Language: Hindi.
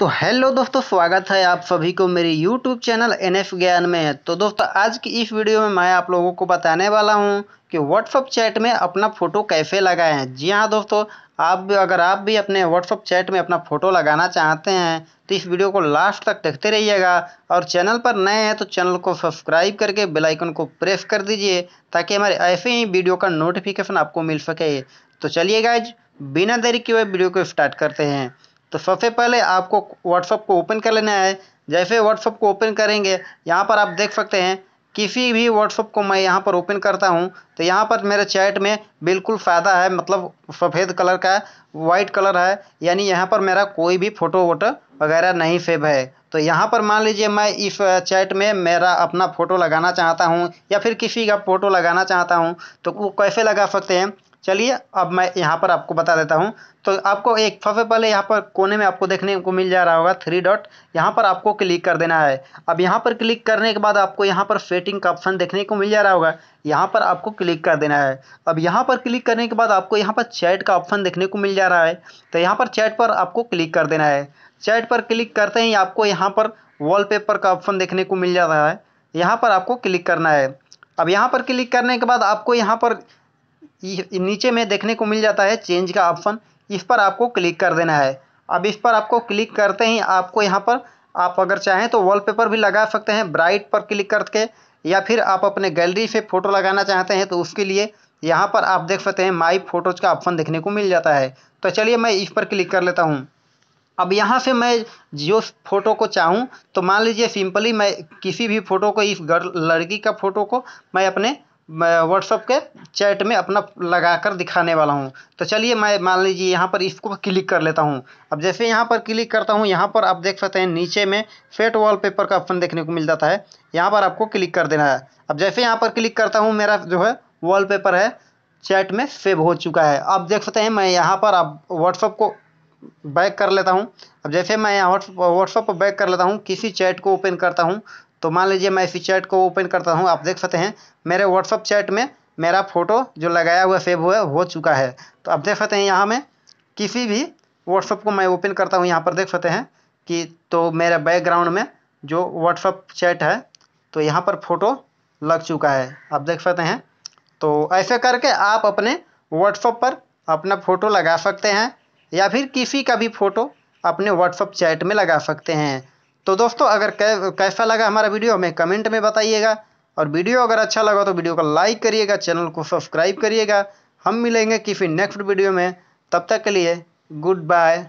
तो हेलो दोस्तों स्वागत है आप सभी को मेरे यूट्यूब चैनल एन एफ ज्ञान में तो दोस्तों आज की इस वीडियो में मैं आप लोगों को बताने वाला हूं कि व्हाट्सअप चैट में अपना फ़ोटो कैसे लगाएं जी हाँ दोस्तों आप अगर आप भी अपने व्हाट्सअप चैट में अपना फ़ोटो लगाना चाहते हैं तो इस वीडियो को लास्ट तक देखते रहिएगा और चैनल पर नए हैं तो चैनल को सब्सक्राइब करके बेल आइकन को प्रेस कर दीजिए ताकि हमारे ऐसे ही वीडियो का नोटिफिकेशन आपको मिल सके तो चलिए गाइज बिना देरी के वे वीडियो को स्टार्ट करते हैं तो सबसे पहले आपको व्हाट्सअप को ओपन कर लेना है जैसे व्हाट्सअप को ओपन करेंगे यहाँ पर आप देख सकते हैं किसी भी व्हाट्सअप को मैं यहाँ पर ओपन करता हूँ तो यहाँ पर मेरे चैट में बिल्कुल फ़ायदा है मतलब सफ़ेद कलर का है वाइट कलर है यानी यहाँ पर मेरा कोई भी फ़ोटो वोटो वगैरह नहीं सेव है तो यहाँ पर मान लीजिए मैं इस चैट में मेरा अपना फ़ोटो लगाना चाहता हूँ या फिर किसी का फ़ोटो लगाना चाहता हूँ तो वो कैसे लगा सकते हैं चलिए अब मैं यहाँ पर आपको बता देता हूँ तो आपको एक सबसे पहले यहाँ पर कोने में आपको देखने को मिल जा रहा होगा थ्री डॉट यहाँ पर आपको क्लिक कर देना है अब यहाँ पर क्लिक करने के बाद आपको यहाँ पर सेटिंग का ऑप्शन देखने को मिल जा रहा होगा यहाँ पर आपको क्लिक कर देना है अब यहाँ पर क्लिक करने के बाद आपको यहाँ पर चैट का ऑप्शन देखने को मिल जा रहा है तो यहाँ पर चैट पर आपको क्लिक कर देना है चैट पर क्लिक करते ही आपको यहाँ पर वॉलपेपर का ऑप्शन देखने को मिल जा रहा है यहाँ पर आपको क्लिक करना है अब यहाँ पर क्लिक करने के बाद आपको यहाँ पर नीचे में देखने को मिल जाता है चेंज का ऑप्शन इस पर आपको क्लिक कर देना है अब इस पर आपको क्लिक करते ही आपको यहाँ पर आप अगर चाहें तो वॉलपेपर भी लगा सकते हैं ब्राइट पर क्लिक करके या फिर आप अपने गैलरी से फ़ोटो लगाना चाहते हैं तो उसके लिए यहाँ पर आप देख सकते हैं माई फ़ोटोज़ का ऑप्शन देखने को मिल जाता है तो चलिए मैं इस पर क्लिक कर लेता हूँ अब यहाँ से मैं जो फ़ोटो को चाहूँ तो मान लीजिए सिंपली मैं किसी भी फ़ोटो को इस लड़की का फ़ोटो को मैं अपने व्हाट्सअप के चैट में अपना लगा कर दिखाने वाला हूँ तो चलिए मैं मान लीजिए यहाँ पर इसको क्लिक कर लेता हूँ अब जैसे यहाँ पर क्लिक करता हूँ यहाँ पर आप देख सकते हैं नीचे में फेट वॉलपेपर का ऑप्शन देखने को मिल जाता है यहाँ पर आपको क्लिक कर देना है अब जैसे यहाँ पर क्लिक करता हूँ मेरा जो है पेपर है चैट में सेव हो चुका है अब देख सकते हैं मैं यहाँ पर आप व्हाट्सअप को बैक कर लेता हूँ अब जैसे मैं यहाँ व्हाट्सअप पर बैक कर लेता हूँ किसी चैट को ओपन करता हूँ तो मान लीजिए मैं इसी चैट को ओपन करता हूँ आप देख सकते हैं मेरे व्हाट्सअप चैट में मेरा फ़ोटो जो लगाया हुआ सेव हुआ हो चुका है तो आप देख सकते हैं यहाँ में किसी भी व्हाट्सअप को मैं ओपन करता हूँ यहाँ पर देख सकते हैं कि तो मेरे बैकग्राउंड में जो व्हाट्सअप चैट है तो यहाँ पर फ़ोटो लग चुका है आप देख सकते हैं तो ऐसे करके आप अपने व्हाट्सअप पर अपना फ़ोटो लगा सकते हैं या फिर किसी का भी फ़ोटो अपने व्हाट्सअप चैट में लगा सकते हैं तो दोस्तों अगर कै, कैसा लगा हमारा वीडियो हमें कमेंट में बताइएगा और वीडियो अगर अच्छा लगा तो वीडियो को लाइक करिएगा चैनल को सब्सक्राइब करिएगा हम मिलेंगे किसी नेक्स्ट वीडियो में तब तक के लिए गुड बाय